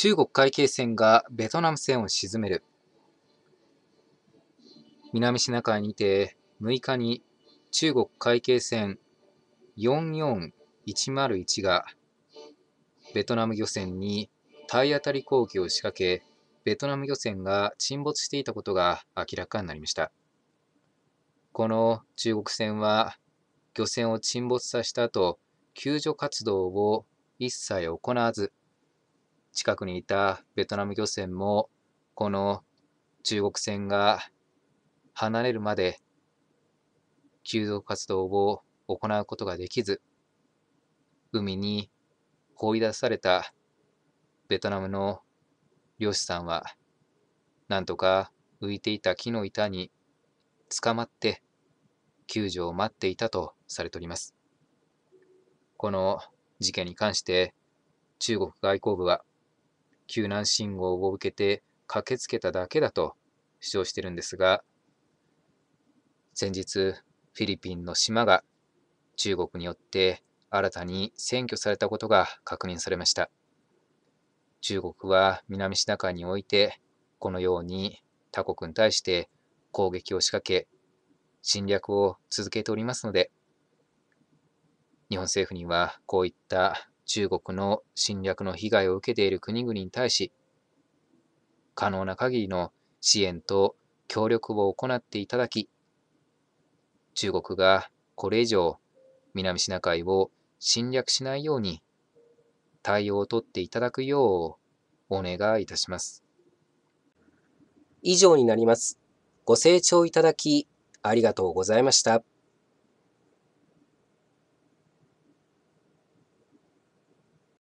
中国海警船がベトナム船を沈める。南シナ海にて6日に中国海警船44101がベトナム漁船に体当たり攻撃を仕掛け、ベトナム漁船が沈没していたことが明らかになりました。この中国船は漁船を沈没させた後、救助活動を一切行わず、近くにいたベトナム漁船もこの中国船が離れるまで救助活動を行うことができず海に放り出されたベトナムの漁師さんはなんとか浮いていた木の板に捕まって救助を待っていたとされております。この事件に関して中国外交部は救難信号を受けて駆けつけただけだと主張してるんですが、先日、フィリピンの島が中国によって新たに占拠されたことが確認されました。中国は南シナ海において、このように他国に対して攻撃を仕掛け、侵略を続けておりますので、日本政府にはこういった中国の侵略の被害を受けている国々に対し、可能な限りの支援と協力を行っていただき、中国がこれ以上南シナ海を侵略しないように対応をとっていただくようお願いいたします。以上になります。ご清聴いただきありがとうございました。